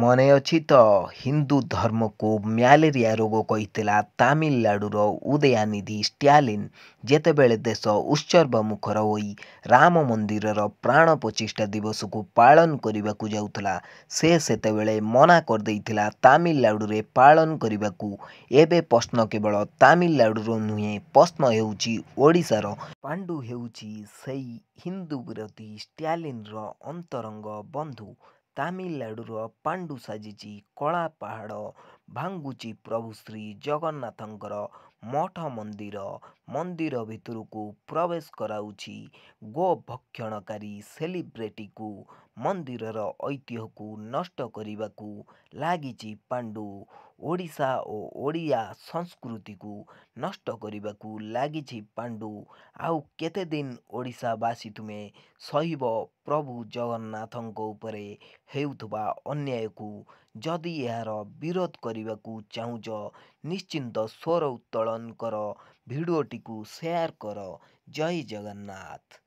ମନେଅଛି ତ ହିନ୍ଦୁ ଧର୍ମକୁ ମ୍ୟାଲେରିଆ ରୋଗ କହିଥିଲା ତାମିଲନାଡ଼ୁର ଉଦୟାନିଧି ଷ୍ଟାଲିନ୍ ଯେତେବେଳେ ଦେଶ ଉତ୍ସର୍ବମୁଖର ହୋଇ ରାମ ମନ୍ଦିରର ପ୍ରାଣ ପ୍ରତିଷ୍ଠା ଦିବସକୁ ପାଳନ କରିବାକୁ ଯାଉଥିଲା ସେ ସେତେବେଳେ ମନା କରିଦେଇଥିଲା ତାମିଲନାଡ଼ୁରେ ପାଳନ କରିବାକୁ ଏବେ ପ୍ରଶ୍ନ କେବଳ ତାମିଲନାଡ଼ୁର ନୁହେଁ ପ୍ରଶ୍ନ ହେଉଛି ଓଡ଼ିଶାର ପାଣ୍ଡୁ ହେଉଛି ସେହି ହିନ୍ଦୁ ବିରୋଧୀ ଷ୍ଟାଲିନ୍ର ଅନ୍ତରଙ୍ଗ ବନ୍ଧୁ ତାମିଲନାଡ଼ୁର ପାଣ୍ଡୁ ସାଜିଛି କଳା ପାହାଡ଼ ଭାଙ୍ଗୁଛି ପ୍ରଭୁ ଶ୍ରୀ ଜଗନ୍ନାଥଙ୍କର ମଠ ମନ୍ଦିର ମନ୍ଦିର ଭିତରକୁ ପ୍ରବେଶ କରାଉଛି ଗୋଭକ୍ଷଣକାରୀ ସେଲିବ୍ରେଟିକୁ ମନ୍ଦିରର ଐତିହ୍ୟକୁ ନଷ୍ଟ କରିବାକୁ ଲାଗିଛି ପାଣ୍ଡୁ ଓଡ଼ିଶା ଓ ଓଡ଼ିଆ ସଂସ୍କୃତିକୁ ନଷ୍ଟ କରିବାକୁ ଲାଗିଛି ପାଣ୍ଡୁ ଆଉ କେତେଦିନ ଓଡ଼ିଶାବାସୀ ତୁମେ ସହିବ ପ୍ରଭୁ ଜଗନ୍ନାଥଙ୍କ ଉପରେ ହେଉଥିବା ଅନ୍ୟାୟକୁ ଯଦି ଏହାର ବିରୋଧ କରିବାକୁ ଚାହୁଁଛ ନିଶ୍ଚିନ୍ତ ସ୍ୱର ଉତ୍ତୋଳନ କର ଭିଡ଼ିଓଟିକୁ ସେୟାର କର ଜୟ ଜଗନ୍ନାଥ